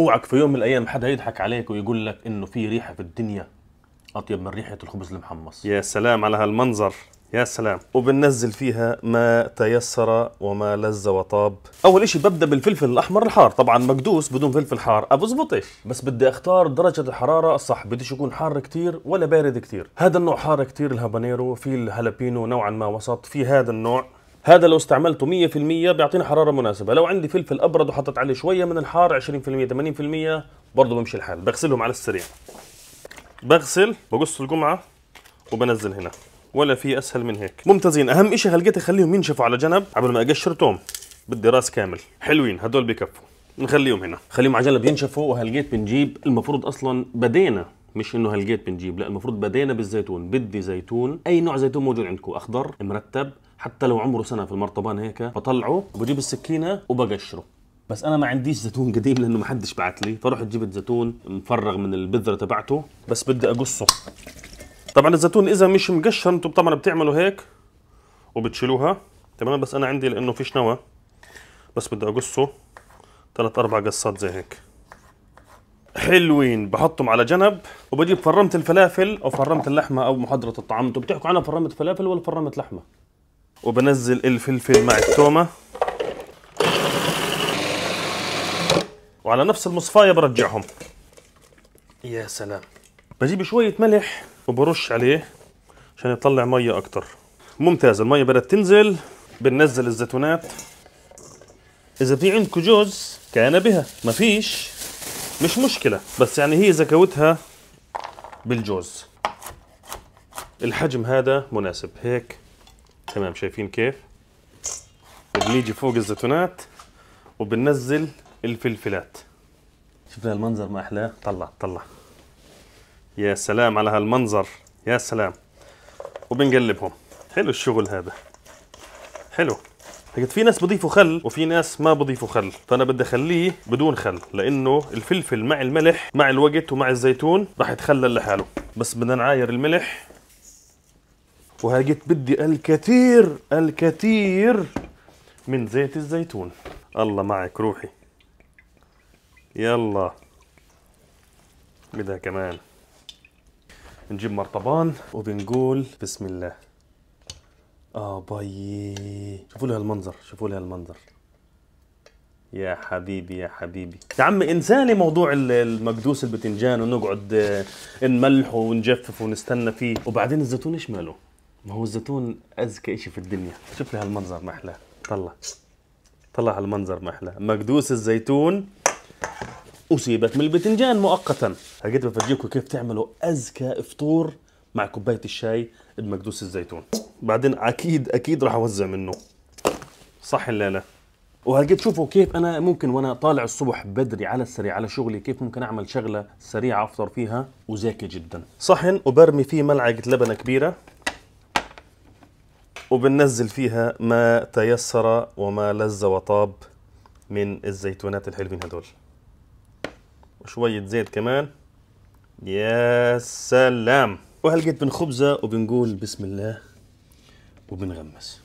اوعك في يوم من الايام حدا يضحك عليك ويقول لك انه في ريحه في الدنيا اطيب من ريحه الخبز المحمص يا سلام على هالمنظر يا سلام وبننزل فيها ما تيسر وما لذ وطاب اول شيء ببدا بالفلفل الاحمر الحار طبعا مقدوس بدون فلفل حار بزبطش بس بدي اختار درجه الحراره الصح بديش يكون حار كتير ولا بارد كتير هذا النوع حار كتير الهابانيرو في الهالابينو نوعا ما وسط في هذا النوع هذا لو استعملته 100% بيعطيني حراره مناسبه لو عندي فلفل ابرد وحطيت عليه شويه من الحار 20% 80% برضه بمشي الحال بغسلهم على السريع بغسل بقص القمعه وبنزل هنا ولا في اسهل من هيك ممتازين اهم شيء هلقيت اخليهم ينشفوا على جنب قبل ما اقشر توم بدي راس كامل حلوين هدول بكفوا نخليهم هنا خليهم على جنب ينشفوا وهلقيت بنجيب المفروض اصلا بدينا مش انه هلقيت بنجيب لا المفروض بدينا بالزيتون بدي زيتون اي نوع زيتون موجود عندكم اخضر مرتب حتى لو عمره سنه في المرطبان هيك بطلعه وبجيب السكينه وبقشره بس انا ما عنديش زيتون قديم لانه ما حدش بعت لي فرحت جبت زيتون مفرغ من البذره تبعته بس بدي اقصه طبعا الزيتون اذا مش مقشر انتم طبعا بتعملوا هيك وبتشيلوها تمام بس انا عندي لانه فيش نوى بس بدي اقصه ثلاث اربع قصات زي هيك حلوين بحطهم على جنب وبجيب فرمت الفلافل او فرمت اللحمه او محضره الطعام انتم بتحكوا عنها فرمت فلافل ولا فرمت لحمه وبنزل الفلفل مع التومه وعلى نفس المصفايه برجعهم يا سلام بجيب شويه ملح وبرش عليه عشان يطلع ميه اكتر ممتاز الميه بدات تنزل بننزل الزيتونات اذا في عندكم جوز كان بها ما فيش مش مشكله بس يعني هي زكوتها بالجوز الحجم هذا مناسب هيك تمام شايفين كيف وبنيجي فوق الزيتونات وبننزل الفلفلات شفنا المنظر ما احلاه طلع طلع يا سلام على هالمنظر يا سلام وبنقلبهم حلو الشغل هذا حلو لقيت في ناس بضيفوا خل وفي ناس ما بضيفوا خل فانا بدي اخليه بدون خل لانه الفلفل مع الملح مع الوقت ومع الزيتون راح يتخلل لحاله بس بدنا نعاير الملح وهجيت بدي الكثير الكثير من زيت الزيتون الله معك روحي يلا بدها كمان نجيب مرطبان وبنقول بسم الله اه باي شوفوا لي هالمنظر شوفوا لي هالمنظر يا حبيبي يا حبيبي يا عمي انساني موضوع المقدوس البتنجان ونقعد آه، نملحه ونجفف ونستنى فيه وبعدين الزيتون ايش ماله ما هو الزيتون أذكى شيء في الدنيا شوف لي هالمنظر ما أحلاه طلع طلع هالمنظر ما أحلاه مقدوس الزيتون أصيبت من البتنجان مؤقتا أكيد بفرجيكم كيف تعملوا أذكى فطور مع كوباية الشاي بمقدوس الزيتون بعدين أكيد أكيد راح أوزع منه صح ولا لا؟ وهلقيت تشوفوا كيف انا ممكن وانا طالع الصبح بدري على السريع على شغلي كيف ممكن اعمل شغله سريعه افطر فيها وزاكي جدا صحن وبرمي فيه ملعقه لبنه كبيره وبننزل فيها ما تيسر وما لذ وطاب من الزيتونات الحلوين هدول وشوية زيت كمان يا سلام وهلقيت جيت بنخبزة وبنقول بسم الله وبنغمس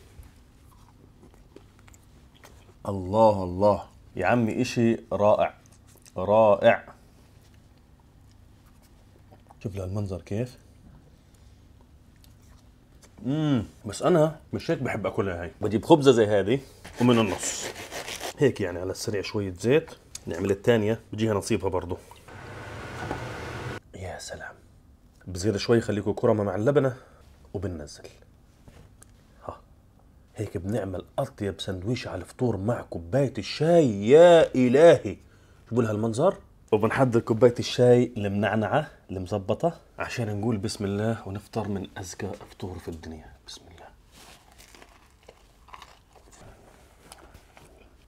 الله الله يا عمي اشي رائع رائع شوف لها المنظر كيف امم بس انا مش هيك بحب اكلها هاي بجيب خبزه زي هذه ومن النص هيك يعني على السريع شويه زيت نعمل الثانيه بجيها نصيبها برضه يا سلام بزيد شوي خليكم كرمه مع اللبنه وبننزل ها هيك بنعمل اطيب سندويشه على الفطور مع كوبايه الشاي يا الهي شوفوا لها المنظر وبنحضر كوبايه الشاي المنعنعه المظبطه عشان نقول بسم الله ونفطر من أزكى فطور في الدنيا بسم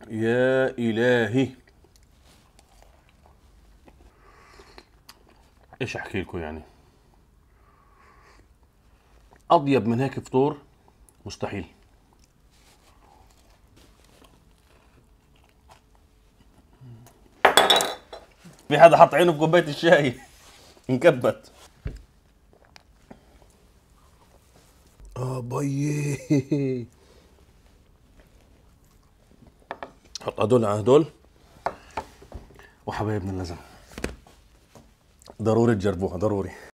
الله يا الهي ايش احكي لكم يعني اطيب من هيك فطور مستحيل في حدا حط عينه في كوبايه الشاي انكبت اه باي حط هدول على هدول وحبايبنا اللزم ضروري تجربوها ضروري